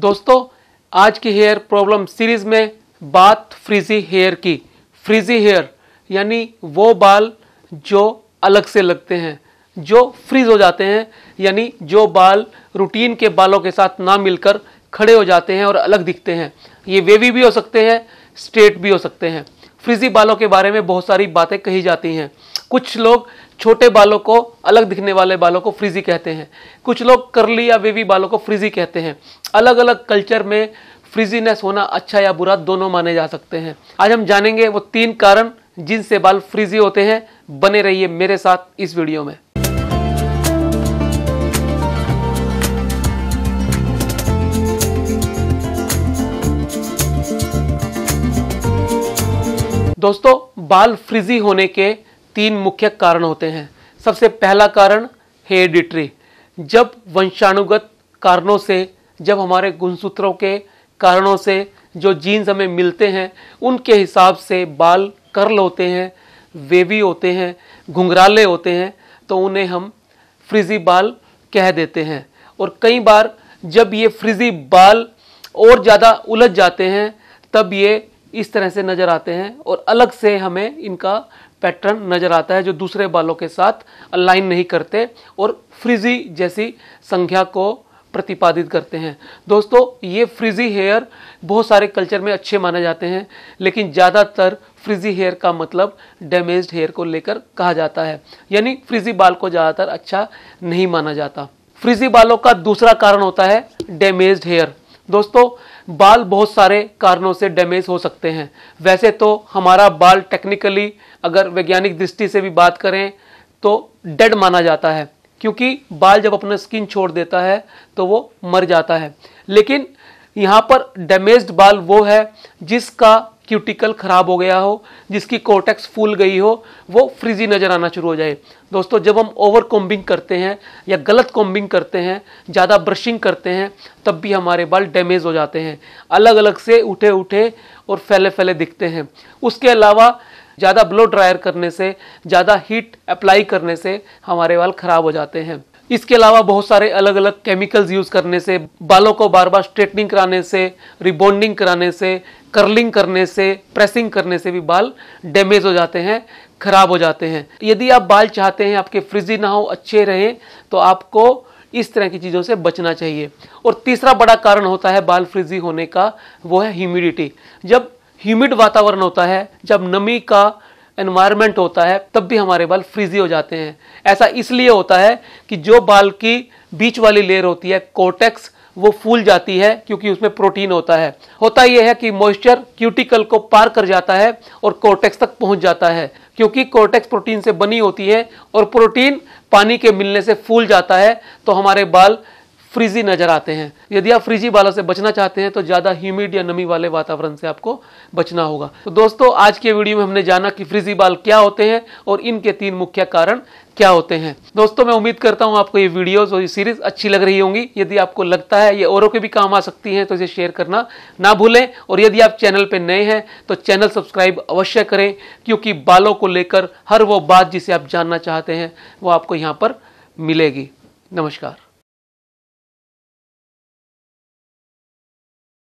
दोस्तों आज की हेयर प्रॉब्लम सीरीज में बात फ्रीजी हेयर की फ्रीजी हेयर यानी वो बाल जो अलग से लगते हैं जो फ्रीज हो जाते हैं यानी जो बाल रूटीन के बालों के साथ ना मिलकर खड़े हो जाते हैं और अलग दिखते हैं ये वेवी भी हो सकते हैं स्ट्रेट भी हो सकते हैं फ्रिजी बालों के बारे में बहुत सारी बातें कही जाती हैं कुछ लोग छोटे बालों को अलग दिखने वाले बालों को फ्रिजी कहते हैं कुछ लोग करली या वेवी बालों को फ्रिजी कहते हैं अलग अलग कल्चर में फ्रिजीनेस होना अच्छा या बुरा दोनों माने जा सकते हैं आज हम जानेंगे वो तीन कारण जिनसे बाल फ्रिजी होते हैं बने रहिए मेरे साथ इस वीडियो में दोस्तों बाल फ्रिजी होने के तीन मुख्य कारण होते हैं सबसे पहला कारण हेरिडिटरी जब वंशाणुगत कारणों से जब हमारे गुणसूत्रों के कारणों से जो जीन्स हमें मिलते हैं उनके हिसाब से बाल कर्ल होते हैं वेवी होते हैं घुंघराले होते हैं तो उन्हें हम फ्रिजी बाल कह देते हैं और कई बार जब ये फ्रिजी बाल और ज़्यादा उलझ जाते हैं तब ये इस तरह से नज़र आते हैं और अलग से हमें इनका पैटर्न नज़र आता है जो दूसरे बालों के साथ अलाइन नहीं करते और फ्रिजी जैसी संख्या को प्रतिपादित करते हैं दोस्तों ये फ्रिजी हेयर बहुत सारे कल्चर में अच्छे माने जाते हैं लेकिन ज़्यादातर फ्रिजी हेयर का मतलब डैमेज हेयर को लेकर कहा जाता है यानी फ्रिजी बाल को ज़्यादातर अच्छा नहीं माना जाता फ्रिजी बालों का दूसरा कारण होता है डैमेज हेयर दोस्तों बाल बहुत सारे कारणों से डैमेज हो सकते हैं वैसे तो हमारा बाल टेक्निकली अगर वैज्ञानिक दृष्टि से भी बात करें तो डेड माना जाता है क्योंकि बाल जब अपना स्किन छोड़ देता है तो वो मर जाता है लेकिन यहाँ पर डैमेज्ड बाल वो है जिसका क्यूटिकल खराब हो गया हो जिसकी कोटेक्स फूल गई हो वो फ्रिजी नज़र आना शुरू हो जाए दोस्तों जब हम ओवर कॉम्बिंग करते हैं या गलत कॉम्बिंग करते हैं ज़्यादा ब्रशिंग करते हैं तब भी हमारे बाल डैमेज हो जाते हैं अलग अलग से उठे उठे और फैले फैले दिखते हैं उसके अलावा ज़्यादा ब्लो ड्रायर करने से ज़्यादा हीट अप्लाई करने से हमारे बाल ख़राब हो जाते हैं इसके अलावा बहुत सारे अलग अलग केमिकल्स यूज़ करने से बालों को बार बार स्ट्रेटनिंग कराने से रिबॉन्डिंग कराने से कर्लिंग करने से प्रेसिंग करने से भी बाल डैमेज हो जाते हैं खराब हो जाते हैं यदि आप बाल चाहते हैं आपके फ्रिजी ना हो अच्छे रहें तो आपको इस तरह की चीज़ों से बचना चाहिए और तीसरा बड़ा कारण होता है बाल फ्रिजी होने का वो है ह्यूमिडिटी जब ह्यूमिड वातावरण होता है जब नमी का एनवायरनमेंट होता है तब भी हमारे बाल फ्रीजी हो जाते हैं ऐसा इसलिए होता है कि जो बाल की बीच वाली लेयर होती है कोटेक्स वो फूल जाती है क्योंकि उसमें प्रोटीन होता है होता यह है कि मॉइस्चर क्यूटिकल को पार कर जाता है और कोटेक्स तक पहुंच जाता है क्योंकि कोटेक्स प्रोटीन से बनी होती है और प्रोटीन पानी के मिलने से फूल जाता है तो हमारे बाल फ्रिजी नज़र आते हैं यदि आप फ्रिजी बालों से बचना चाहते हैं तो ज़्यादा ह्यूमिड या नमी वाले वातावरण से आपको बचना होगा तो दोस्तों आज के वीडियो में हमने जाना कि फ्रिजी बाल क्या होते हैं और इनके तीन मुख्य कारण क्या होते हैं दोस्तों मैं उम्मीद करता हूँ आपको ये वीडियोस और ये सीरीज अच्छी लग रही होंगी यदि आपको लगता है ये औरों के भी काम आ सकती हैं तो इसे शेयर करना ना भूलें और यदि आप चैनल पर नए हैं तो चैनल सब्सक्राइब अवश्य करें क्योंकि बालों को लेकर हर वो बात जिसे आप जानना चाहते हैं वो आपको यहाँ पर मिलेगी नमस्कार